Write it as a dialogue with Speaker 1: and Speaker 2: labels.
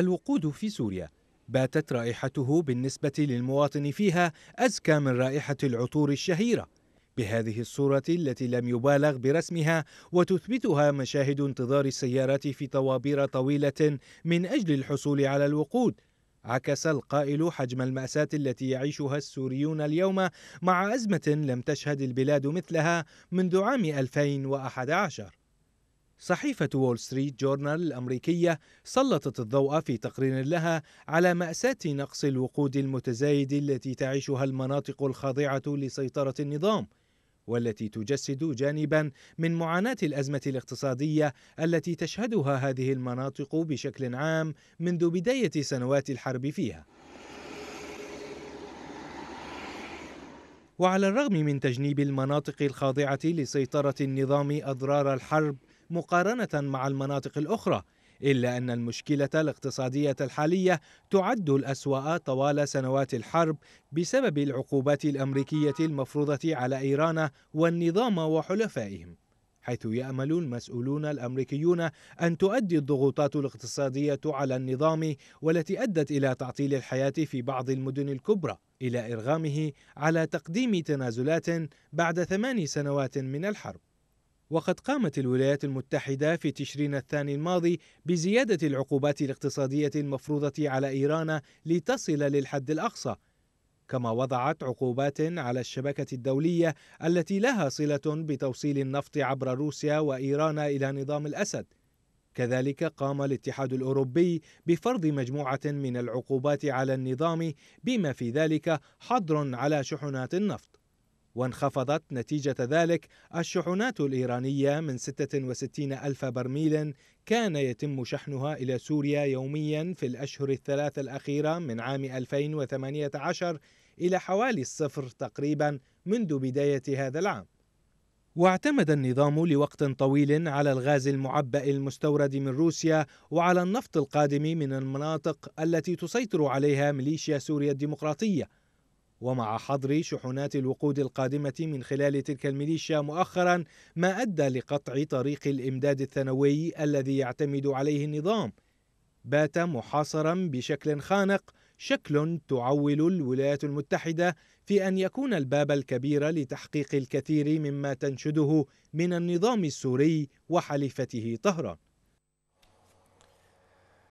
Speaker 1: الوقود في سوريا باتت رائحته بالنسبة للمواطن فيها أزكى من رائحة العطور الشهيرة بهذه الصورة التي لم يبالغ برسمها وتثبتها مشاهد انتظار السيارات في طوابير طويلة من أجل الحصول على الوقود عكس القائل حجم المأساة التي يعيشها السوريون اليوم مع أزمة لم تشهد البلاد مثلها منذ عام 2011 صحيفة وول ستريت جورنال الأمريكية سلطت الضوء في تقرير لها على مأساة نقص الوقود المتزايد التي تعيشها المناطق الخاضعة لسيطرة النظام والتي تجسد جانبا من معاناة الأزمة الاقتصادية التي تشهدها هذه المناطق بشكل عام منذ بداية سنوات الحرب فيها وعلى الرغم من تجنيب المناطق الخاضعة لسيطرة النظام أضرار الحرب مقارنة مع المناطق الأخرى إلا أن المشكلة الاقتصادية الحالية تعد الأسوأ طوال سنوات الحرب بسبب العقوبات الأمريكية المفروضة على إيران والنظام وحلفائهم حيث يأمل المسؤولون الأمريكيون أن تؤدي الضغوطات الاقتصادية على النظام والتي أدت إلى تعطيل الحياة في بعض المدن الكبرى إلى إرغامه على تقديم تنازلات بعد ثمان سنوات من الحرب وقد قامت الولايات المتحدة في تشرين الثاني الماضي بزيادة العقوبات الاقتصادية المفروضة على إيران لتصل للحد الأقصى كما وضعت عقوبات على الشبكة الدولية التي لها صلة بتوصيل النفط عبر روسيا وإيران إلى نظام الأسد كذلك قام الاتحاد الأوروبي بفرض مجموعة من العقوبات على النظام بما في ذلك حظر على شحنات النفط وانخفضت نتيجة ذلك الشحنات الإيرانية من 66 ألف برميل كان يتم شحنها إلى سوريا يوميا في الأشهر الثلاثة الأخيرة من عام 2018 إلى حوالي الصفر تقريبا منذ بداية هذا العام واعتمد النظام لوقت طويل على الغاز المعبأ المستورد من روسيا وعلى النفط القادم من المناطق التي تسيطر عليها ميليشيا سوريا الديمقراطية ومع حظر شحنات الوقود القادمة من خلال تلك الميليشيا مؤخرا ما أدى لقطع طريق الإمداد الثانوي الذي يعتمد عليه النظام بات محاصرا بشكل خانق شكل تعول الولايات المتحدة في أن يكون الباب الكبير لتحقيق الكثير مما تنشده من النظام السوري وحليفته طهران